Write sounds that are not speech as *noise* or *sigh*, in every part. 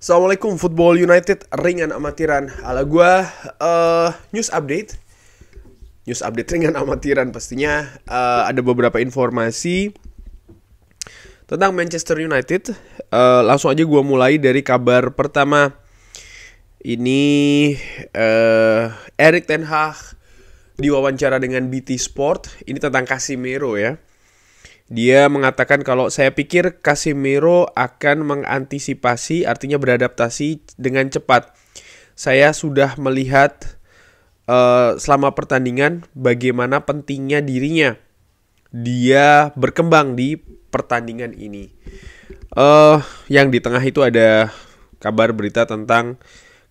Assalamualaikum Football United ringan amatiran ala gue uh, news update news update ringan amatiran pastinya uh, ada beberapa informasi tentang Manchester United uh, langsung aja gue mulai dari kabar pertama ini uh, eh, Eric ten Hag diwawancara dengan BT Sport ini tentang Casimiro ya dia mengatakan kalau saya pikir Casemiro akan mengantisipasi, artinya beradaptasi dengan cepat. Saya sudah melihat uh, selama pertandingan bagaimana pentingnya dirinya. Dia berkembang di pertandingan ini. Uh, yang di tengah itu ada kabar berita tentang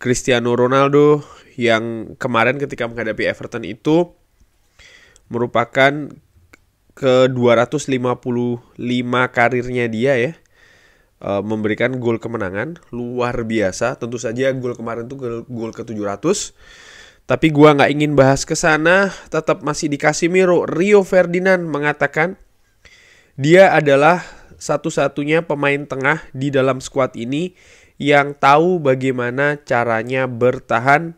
Cristiano Ronaldo yang kemarin ketika menghadapi Everton itu merupakan ke 255 karirnya dia ya eh, memberikan gol kemenangan luar biasa. Tentu saja gol kemarin tuh gol ke 700. Tapi gua nggak ingin bahas ke sana, tetap masih di Casimiro. Rio Ferdinand mengatakan dia adalah satu-satunya pemain tengah di dalam skuad ini yang tahu bagaimana caranya bertahan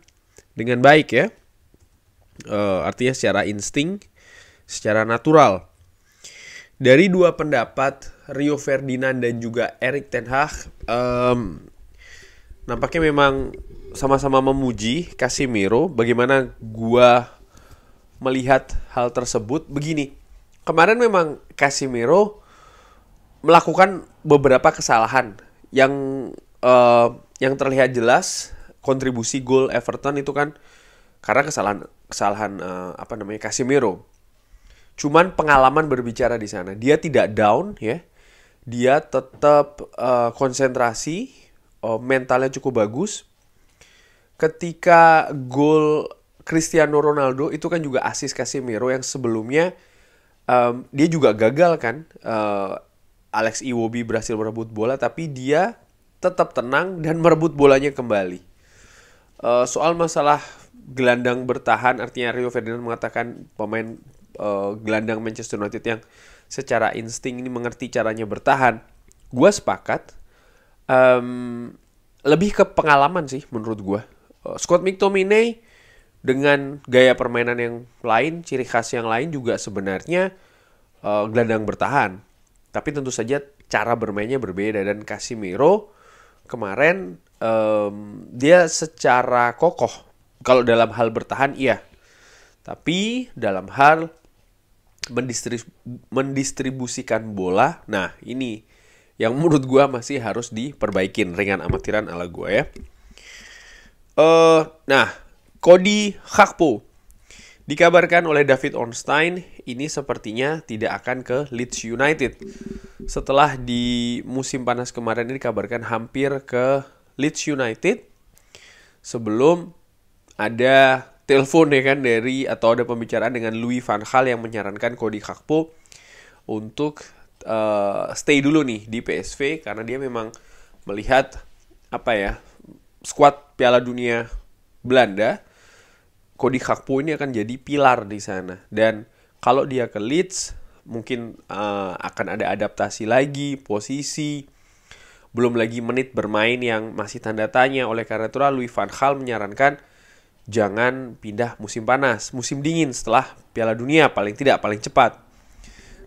dengan baik ya. Eh, artinya secara insting secara natural. Dari dua pendapat, Rio Ferdinand dan juga Erik Ten Hag, um, nampaknya memang sama-sama memuji Casemiro. Bagaimana gua melihat hal tersebut begini. Kemarin memang Casemiro melakukan beberapa kesalahan yang uh, yang terlihat jelas kontribusi gol Everton itu kan karena kesalahan kesalahan uh, apa namanya Casemiro. Cuman pengalaman berbicara di sana. Dia tidak down ya. Dia tetap uh, konsentrasi, uh, mentalnya cukup bagus. Ketika gol Cristiano Ronaldo itu kan juga asis Casemiro yang sebelumnya um, dia juga gagal kan. Uh, Alex Iwobi berhasil merebut bola tapi dia tetap tenang dan merebut bolanya kembali. Uh, soal masalah gelandang bertahan, artinya Rio Ferdinand mengatakan pemain uh, gelandang Manchester United yang secara insting ini mengerti caranya bertahan. gue sepakat. Um, lebih ke pengalaman sih menurut gue. Uh, Scott McTominay dengan gaya permainan yang lain, ciri khas yang lain juga sebenarnya uh, gelandang bertahan. Tapi tentu saja cara bermainnya berbeda dan Casimiro kemarin um, dia secara kokoh kalau dalam hal bertahan iya tapi dalam hal mendistrib mendistribusikan bola. Nah, ini yang menurut gue masih harus diperbaikin ringan amatiran ala gue ya. Uh, nah, Cody Hakpo dikabarkan oleh David Ornstein ini sepertinya tidak akan ke Leeds United. Setelah di musim panas kemarin ini dikabarkan hampir ke Leeds United sebelum ada telepon ya kan dari atau ada pembicaraan dengan Louis van Gaal yang menyarankan Cody Gakpo untuk uh, stay dulu nih di PSV karena dia memang melihat apa ya skuad Piala Dunia Belanda Cody Gakpo ini akan jadi pilar di sana dan kalau dia ke Leeds mungkin uh, akan ada adaptasi lagi posisi belum lagi menit bermain yang masih tanda tanya oleh karena itu Louis van Gaal menyarankan jangan pindah musim panas, musim dingin setelah Piala Dunia paling tidak paling cepat.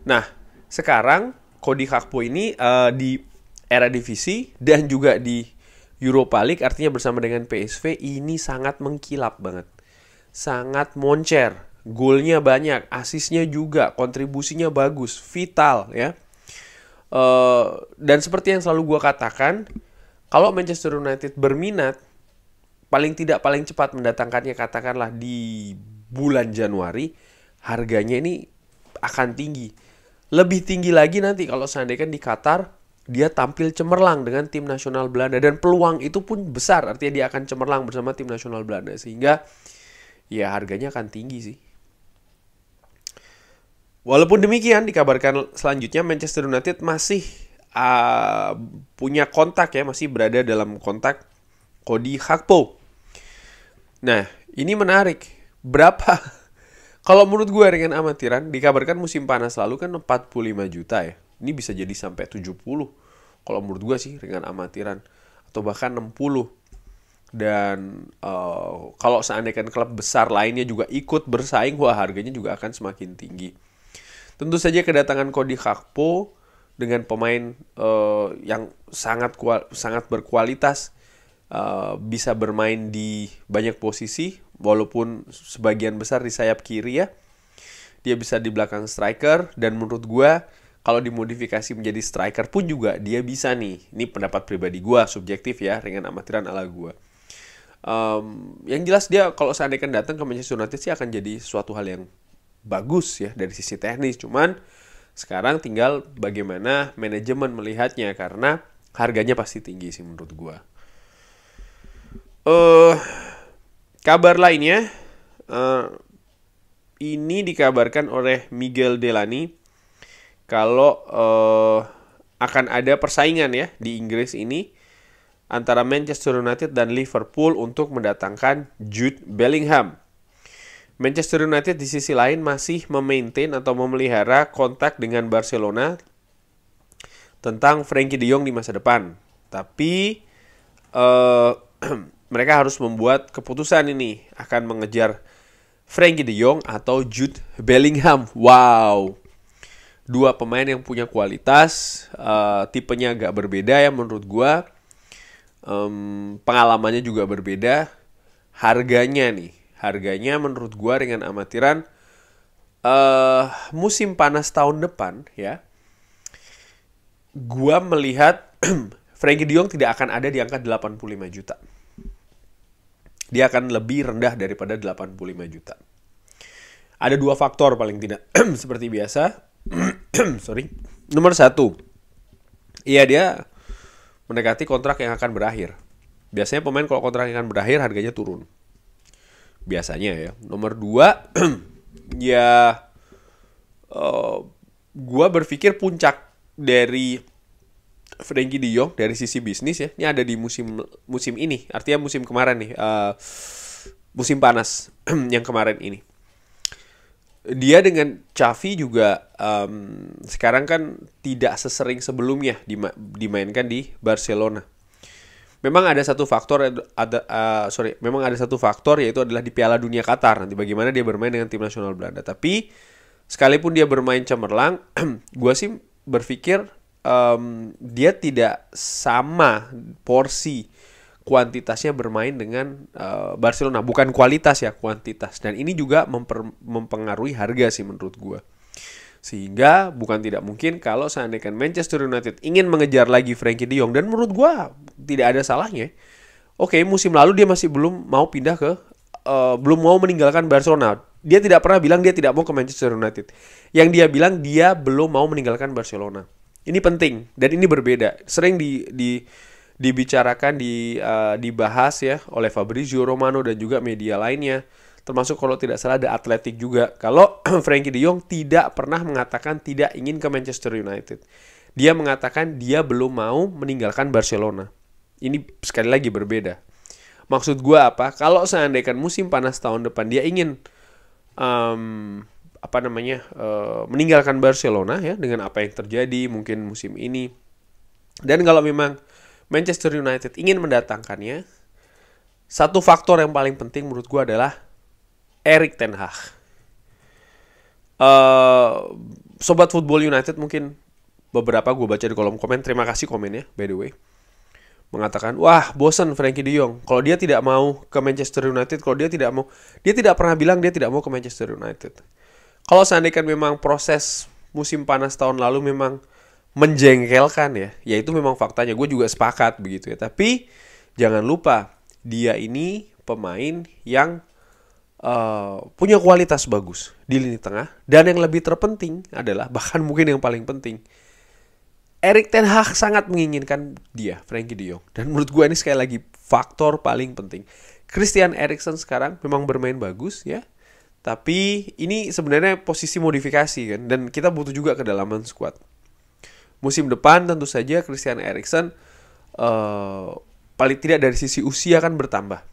Nah, sekarang Cody Gakpo ini uh, di era divisi dan juga di Europa League artinya bersama dengan PSV ini sangat mengkilap banget. Sangat moncer. Golnya banyak, asisnya juga, kontribusinya bagus, vital ya. Uh, dan seperti yang selalu gue katakan, kalau Manchester United berminat paling tidak paling cepat mendatangkannya katakanlah di bulan Januari harganya ini akan tinggi. Lebih tinggi lagi nanti kalau seandainya kan di Qatar dia tampil cemerlang dengan tim nasional Belanda dan peluang itu pun besar artinya dia akan cemerlang bersama tim nasional Belanda sehingga ya harganya akan tinggi sih. Walaupun demikian dikabarkan selanjutnya Manchester United masih uh, punya kontak ya masih berada dalam kontak Cody Hakpo Nah, ini menarik. Berapa? *laughs* Kalau menurut gue dengan amatiran, dikabarkan musim panas lalu kan 45 juta ya. Ini bisa jadi sampai 70. Kalau menurut gue sih dengan amatiran. Atau bahkan 60. Dan uh, kalau seandainya klub besar lainnya juga ikut bersaing, wah harganya juga akan semakin tinggi. Tentu saja kedatangan Cody Kakpo dengan pemain uh, yang sangat kual sangat berkualitas Eh, bisa bermain di banyak posisi walaupun sebagian besar di sayap kiri ya. Dia bisa di belakang striker dan menurut gue kalau dimodifikasi menjadi striker pun juga dia bisa nih. Ini pendapat pribadi gue, subjektif ya, ringan amatiran ala gue. Um, yang jelas dia kalau seandainya datang ke Manchester United sih akan jadi suatu hal yang bagus ya dari sisi teknis. Cuman sekarang tinggal bagaimana manajemen melihatnya karena harganya pasti tinggi sih menurut gua uh, kabar lainnya uh, ini dikabarkan oleh Miguel Delany kalau uh, akan ada persaingan ya di Inggris ini antara Manchester United dan Liverpool untuk mendatangkan Jude Bellingham. Manchester United di sisi lain masih memaintain atau memelihara kontak dengan Barcelona tentang Frankie De Jong di masa depan. Tapi uh, *clears throat* mereka harus membuat keputusan ini akan mengejar Frankie De Jong atau Jude Bellingham. Wow. Dua pemain yang punya kualitas, uh, tipenya agak berbeda ya menurut gua. Um, pengalamannya juga berbeda. Harganya nih, harganya menurut gua dengan amatiran uh, musim panas tahun depan ya. Gua melihat *clears throat* Frankie De Jong tidak akan ada di angka 85 juta dia akan lebih rendah daripada 85 juta. Ada dua faktor paling tidak *clears throat* seperti biasa. *clears throat* Sorry. Nomor satu, iya dia mendekati kontrak yang akan berakhir. Biasanya pemain kalau kontrak yang akan berakhir harganya turun. Biasanya ya. Nomor dua, *clears throat* ya uh, gua berpikir puncak dari Frankie De Jong dari sisi bisnis ya, ini ada di musim musim ini, artinya musim kemarin nih, uh, musim panas *clears throat* yang kemarin ini. Dia dengan Chavi juga um, sekarang kan tidak sesering sebelumnya dima dimainkan di Barcelona. Memang ada satu faktor ada uh, sorry, memang ada satu faktor yaitu adalah di Piala Dunia Qatar nanti bagaimana dia bermain dengan tim nasional Belanda. Tapi sekalipun dia bermain cemerlang, *clears throat* gue sih berpikir um, dia tidak sama porsi kuantitasnya bermain dengan uh, Barcelona bukan kualitas ya kuantitas dan ini juga memper, mempengaruhi harga sih menurut gua. sehingga bukan tidak mungkin kalau seandainya Manchester United ingin mengejar lagi Frankie De Jong dan menurut gua tidak ada salahnya oke okay, musim lalu dia masih belum mau pindah ke uh, belum mau meninggalkan Barcelona dia tidak pernah bilang dia tidak mau ke Manchester United yang dia bilang dia belum mau meninggalkan Barcelona ini penting dan ini berbeda. Sering di di dibicarakan di uh, dibahas ya oleh Fabrizio Romano dan juga media lainnya. Termasuk kalau tidak salah ada Atletik juga. Kalau *clears throat* Frankie De Jong tidak pernah mengatakan tidak ingin ke Manchester United. Dia mengatakan dia belum mau meninggalkan Barcelona. Ini sekali lagi berbeda. Maksud gua apa? Kalau seandainya musim panas tahun depan dia ingin um, apa namanya uh, meninggalkan Barcelona ya dengan apa yang terjadi mungkin musim ini dan kalau memang Manchester United ingin mendatangkannya satu faktor yang paling penting menurut gue adalah Erik Ten Hag uh, sobat football United mungkin beberapa gue baca di kolom komen terima kasih komennya by the way mengatakan wah bosan Frankie De Jong kalau dia tidak mau ke Manchester United kalau dia tidak mau dia tidak pernah bilang dia tidak mau ke Manchester United kalau seandainya kan memang proses musim panas tahun lalu memang menjengkelkan ya, yaitu memang faktanya. Gue juga sepakat begitu ya. Tapi jangan lupa dia ini pemain yang uh, punya kualitas bagus di lini tengah dan yang lebih terpenting adalah bahkan mungkin yang paling penting Erik Ten Hag sangat menginginkan dia, Frankie De Jong. Dan menurut gue ini sekali lagi faktor paling penting. Christian Eriksen sekarang memang bermain bagus ya. Tapi ini sebenarnya posisi modifikasi kan dan kita butuh juga kedalaman squad. Musim depan tentu saja Christian Eriksen uh, paling tidak dari sisi usia kan bertambah.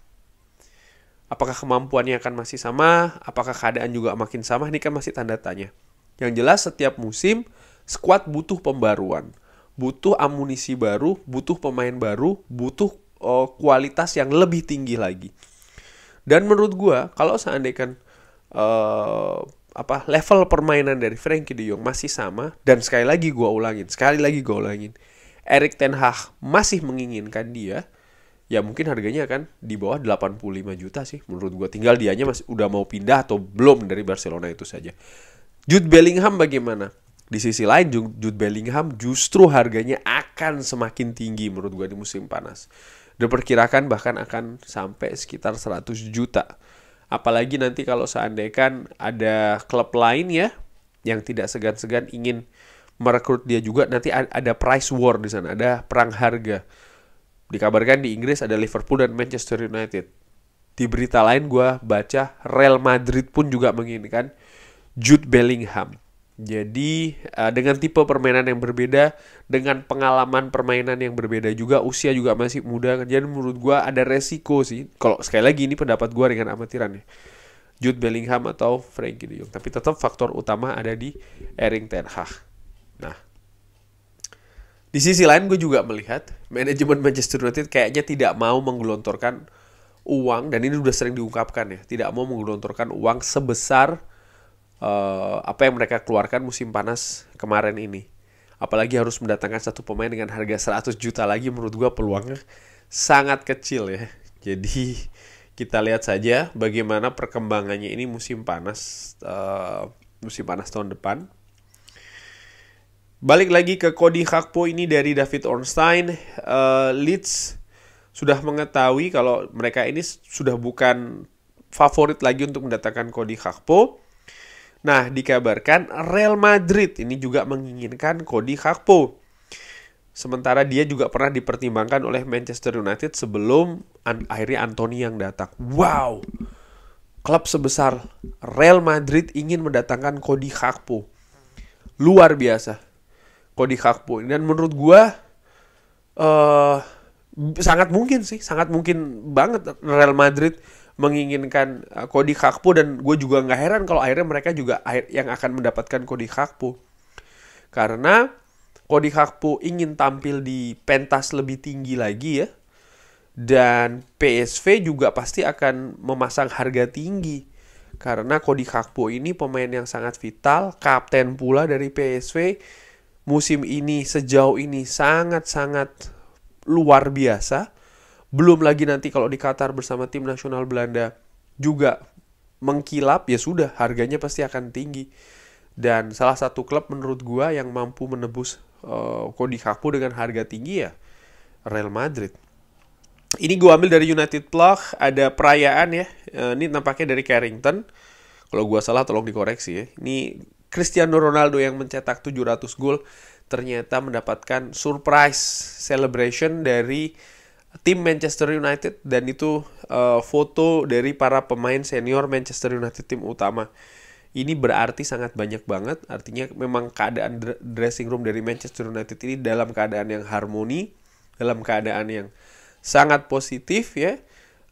Apakah kemampuannya akan masih sama? Apakah keadaan juga makin sama? Ini kan masih tanda tanya. Yang jelas setiap musim squad butuh pembaruan, butuh amunisi baru, butuh pemain baru, butuh uh, kualitas yang lebih tinggi lagi. Dan menurut gue, kalau seandainya kan uh, apa level permainan dari Frankie De Jong masih sama dan sekali lagi gue ulangin sekali lagi gue ulangin Erik Ten Hag masih menginginkan dia ya mungkin harganya kan di bawah 85 juta sih menurut gue tinggal dianya masih udah mau pindah atau belum dari Barcelona itu saja Jude Bellingham bagaimana di sisi lain Jude Bellingham justru harganya akan semakin tinggi menurut gue di musim panas diperkirakan bahkan akan sampai sekitar 100 juta Apalagi nanti kalau seandainya kan ada klub lain ya yang tidak segan-segan ingin merekrut dia juga nanti ada price war di sana, ada perang harga. Dikabarkan di Inggris ada Liverpool dan Manchester United. Di berita lain gue baca Real Madrid pun juga menginginkan Jude Bellingham. Jadi uh, dengan tipe permainan yang berbeda, dengan pengalaman permainan yang berbeda juga, usia juga masih muda. Jadi menurut gue ada resiko sih. Kalau sekali lagi ini pendapat gue dengan amatiran ya. Jude Bellingham atau Frankie De Jong. Tapi tetap faktor utama ada di Erling Ten Hag. Nah, di sisi lain gue juga melihat manajemen Manchester United kayaknya tidak mau menggelontorkan uang dan ini sudah sering diungkapkan ya, tidak mau menggelontorkan uang sebesar uh, apa yang mereka keluarkan musim panas kemarin ini. Apalagi harus mendatangkan satu pemain dengan harga 100 juta lagi menurut gua peluangnya sangat kecil ya. *laughs* Jadi kita lihat saja bagaimana perkembangannya ini musim panas uh, musim panas tahun depan. Balik lagi ke Cody Hakpo ini dari David Ornstein. Uh, Leeds sudah mengetahui kalau mereka ini sudah bukan favorit lagi untuk mendatangkan Cody Hakpo. Nah, dikabarkan Real Madrid ini juga menginginkan Cody Gakpo. Sementara dia juga pernah dipertimbangkan oleh Manchester United sebelum an akhirnya Anthony yang datang. Wow. Klub sebesar Real Madrid ingin mendatangkan Cody Gakpo. Luar biasa. Cody Gakpo. Dan menurut gua uh, sangat mungkin sih, sangat mungkin banget Real Madrid menginginkan uh, Cody Kakpo dan gue juga nggak heran kalau akhirnya mereka juga yang akan mendapatkan Cody Kakpo karena Cody Kakpo ingin tampil di pentas lebih tinggi lagi ya dan PSV juga pasti akan memasang harga tinggi karena Cody Kakpo ini pemain yang sangat vital kapten pula dari PSV musim ini sejauh ini sangat-sangat luar biasa belum lagi nanti kalau di Qatar bersama tim nasional Belanda juga mengkilap ya sudah harganya pasti akan tinggi. Dan salah satu klub menurut gua yang mampu menebus uh, Kodi Kaku dengan harga tinggi ya Real Madrid. Ini gua ambil dari United Plug, ada perayaan ya. Eh, ini tampaknya dari Carrington. Kalau gua salah tolong dikoreksi ya. Ini Cristiano Ronaldo yang mencetak 700 gol ternyata mendapatkan surprise celebration dari tim Manchester United dan itu uh, foto dari para pemain senior Manchester United tim utama. Ini berarti sangat banyak banget. Artinya memang keadaan dressing room dari Manchester United ini dalam keadaan yang harmoni, dalam keadaan yang sangat positif ya.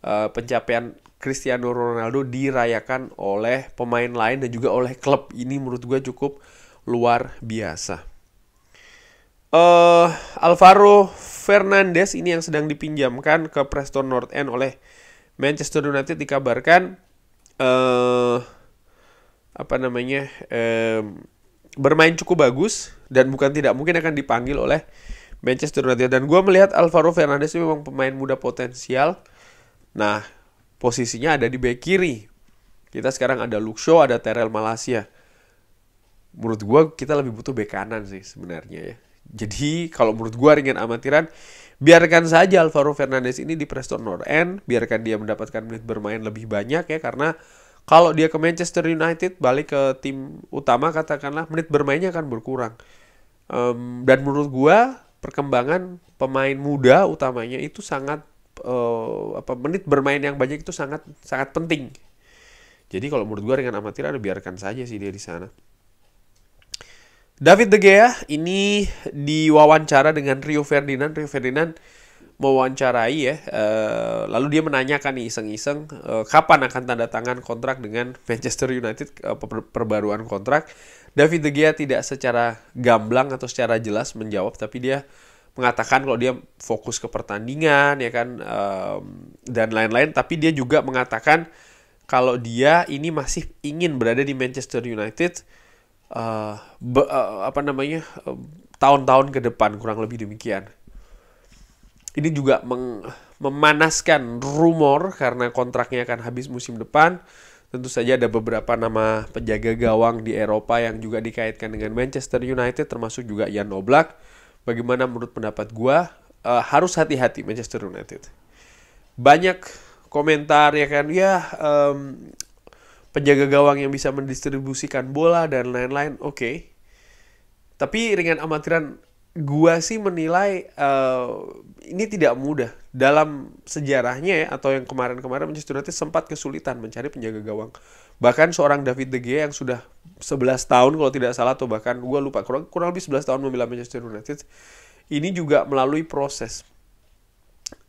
Uh, pencapaian Cristiano Ronaldo dirayakan oleh pemain lain dan juga oleh klub ini menurut gue cukup luar biasa uh, Alvaro Fernandes ini yang sedang dipinjamkan ke Preston North End oleh Manchester United dikabarkan uh, apa namanya uh, bermain cukup bagus dan bukan tidak mungkin akan dipanggil oleh Manchester United dan gue melihat Alvaro Fernandes ini memang pemain muda potensial. Nah posisinya ada di bek kiri. Kita sekarang ada Luke ada Terrell Malaysia. Menurut gue kita lebih butuh bek kanan sih sebenarnya ya jadi kalau menurut gue ringan amatiran, biarkan saja Alvaro Fernandez ini di Preston North End, biarkan dia mendapatkan menit bermain lebih banyak ya karena kalau dia ke Manchester United balik ke tim utama katakanlah menit bermainnya akan berkurang. Um, dan menurut gue perkembangan pemain muda utamanya itu sangat uh, apa menit bermain yang banyak itu sangat sangat penting. Jadi kalau menurut gue ringan amatiran biarkan saja sih dia di sana. David De Gea ini diwawancara dengan Rio Ferdinand. Rio Ferdinand mewawancarai ya, eh, lalu dia menanyakan nih iseng-iseng eh, kapan akan tanda tangan kontrak dengan Manchester United eh, perbaruan kontrak. David De Gea tidak secara gamblang atau secara jelas menjawab, tapi dia mengatakan kalau dia fokus ke pertandingan ya kan dan lain-lain. Tapi dia juga mengatakan kalau dia ini masih ingin berada di Manchester United Eh, be, uh, apa namanya tahun eh, tahun-tahun ke depan kurang lebih demikian. Ini juga meng, memanaskan rumor karena kontraknya akan habis musim depan. Tentu saja ada beberapa nama penjaga gawang di Eropa yang juga dikaitkan dengan Manchester United termasuk juga Ian Oblak. Bagaimana menurut pendapat gua uh, harus hati-hati Manchester United. Banyak komentar ya kan ya um, penjaga gawang yang bisa mendistribusikan bola dan lain-lain, oke. Okay. Tapi ringan amatiran gua sih menilai uh, ini tidak mudah dalam sejarahnya ya atau yang kemarin-kemarin Manchester United sempat kesulitan mencari penjaga gawang. Bahkan seorang David De Gea yang sudah 11 tahun kalau tidak salah atau bahkan gua lupa kurang kurang lebih 11 tahun membela Manchester United ini juga melalui proses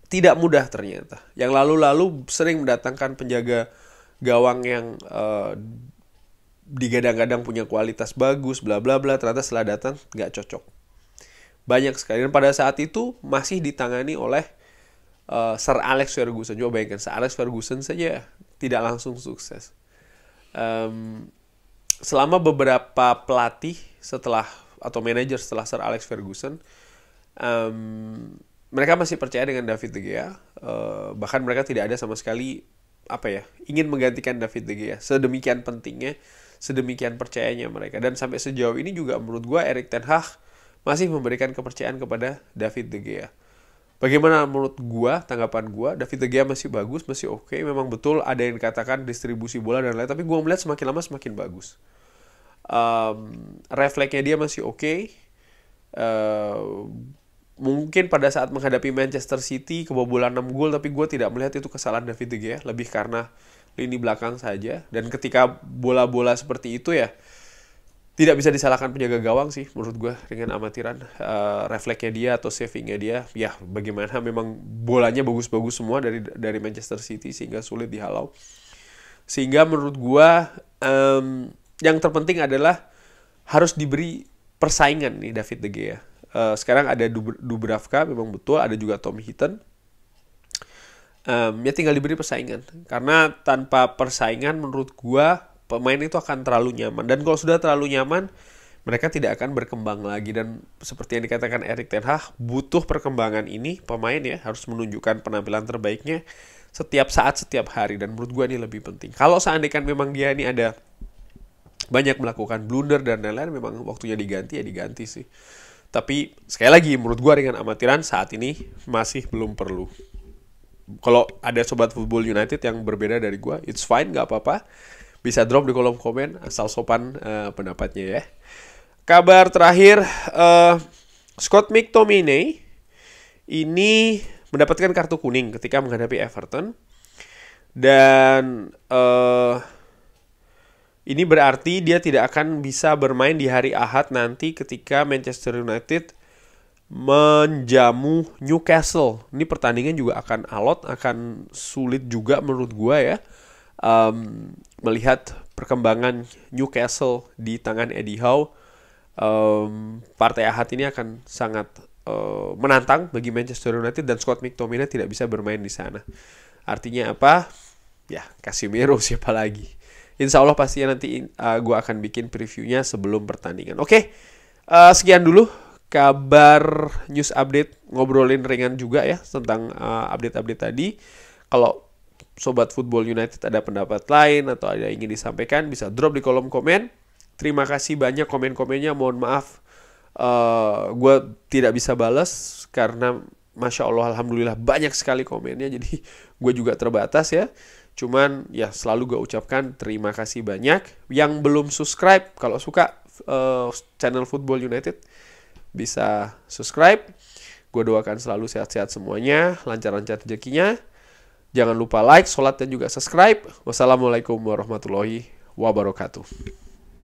tidak mudah ternyata. Yang lalu-lalu sering mendatangkan penjaga gawang yang uh, digadang-gadang punya kualitas bagus bla bla bla ternyata setelah datang nggak cocok banyak sekali dan pada saat itu masih ditangani oleh uh, Sir Alex Ferguson coba bayangkan Sir Alex Ferguson saja tidak langsung sukses um, selama beberapa pelatih setelah atau manajer setelah Sir Alex Ferguson um, mereka masih percaya dengan David De Gea uh, bahkan mereka tidak ada sama sekali apa ya ingin menggantikan David de Gea sedemikian pentingnya sedemikian percayanya mereka dan sampai sejauh ini juga menurut gue Erik ten Hag masih memberikan kepercayaan kepada David de Gea bagaimana menurut gue tanggapan gue David de Gea masih bagus masih oke okay. memang betul ada yang katakan distribusi bola dan lain tapi gue melihat semakin lama semakin bagus um, refleksnya dia masih oke okay mungkin pada saat menghadapi Manchester City kebobolan 6 gol tapi gue tidak melihat itu kesalahan David De Gea lebih karena lini belakang saja dan ketika bola-bola seperti itu ya tidak bisa disalahkan penjaga gawang sih menurut gue dengan amatiran uh, refleksnya dia atau savingnya dia ya bagaimana *laughs* memang bolanya bagus-bagus semua dari dari Manchester City sehingga sulit dihalau sehingga menurut gue um, yang terpenting adalah harus diberi persaingan nih David de Gea Eh, sekarang ada Dub Dubravka memang betul ada juga Tommy Hilton, um, ya tinggal diberi persaingan karena tanpa persaingan menurut gua pemain itu akan terlalu nyaman dan kalau sudah terlalu nyaman mereka tidak akan berkembang lagi dan seperti yang dikatakan Erik Ten Hag butuh perkembangan ini pemain ya harus menunjukkan penampilan terbaiknya setiap saat setiap hari dan menurut gua ini lebih penting kalau seandainya memang dia ini ada banyak melakukan blunder dan lain-lain memang waktunya diganti ya diganti sih tapi sekali lagi menurut gue dengan amatiran saat ini masih belum perlu. Kalau ada sobat football United yang berbeda dari gue, it's fine, nggak apa-apa. Bisa drop di kolom komen asal sopan uh, pendapatnya ya. Kabar terakhir, uh, Scott McTominay ini mendapatkan kartu kuning ketika menghadapi Everton dan uh, ini berarti dia tidak akan bisa bermain di hari Ahad nanti ketika Manchester United menjamu Newcastle. Ini pertandingan juga akan alot, akan sulit juga menurut gua ya. Um, melihat perkembangan Newcastle di tangan Eddie Howe, um, partai Ahad ini akan sangat uh, menantang bagi Manchester United dan Scott McTominay tidak bisa bermain di sana. Artinya apa? Ya, Casemiro siapa lagi? Insya Allah pastinya nanti uh, gue akan bikin previewnya sebelum pertandingan. Oke, okay, uh, sekian dulu kabar news update ngobrolin ringan juga ya tentang update uh, update-update tadi. Kalau sobat Football United ada pendapat lain atau ada yang ingin disampaikan bisa drop di kolom komen. Terima kasih banyak komen-komennya. Mohon maaf uh, gue tidak bisa balas karena masya Allah alhamdulillah banyak sekali komennya *laughs* jadi gue juga terbatas ya. Cuman ya selalu gue ucapkan terima kasih banyak. Yang belum subscribe, kalau suka uh, channel Football United bisa subscribe. Gue doakan selalu sehat-sehat semuanya, lancar-lancar rezekinya. Jangan lupa like, sholat, dan juga subscribe. Wassalamualaikum warahmatullahi wabarakatuh.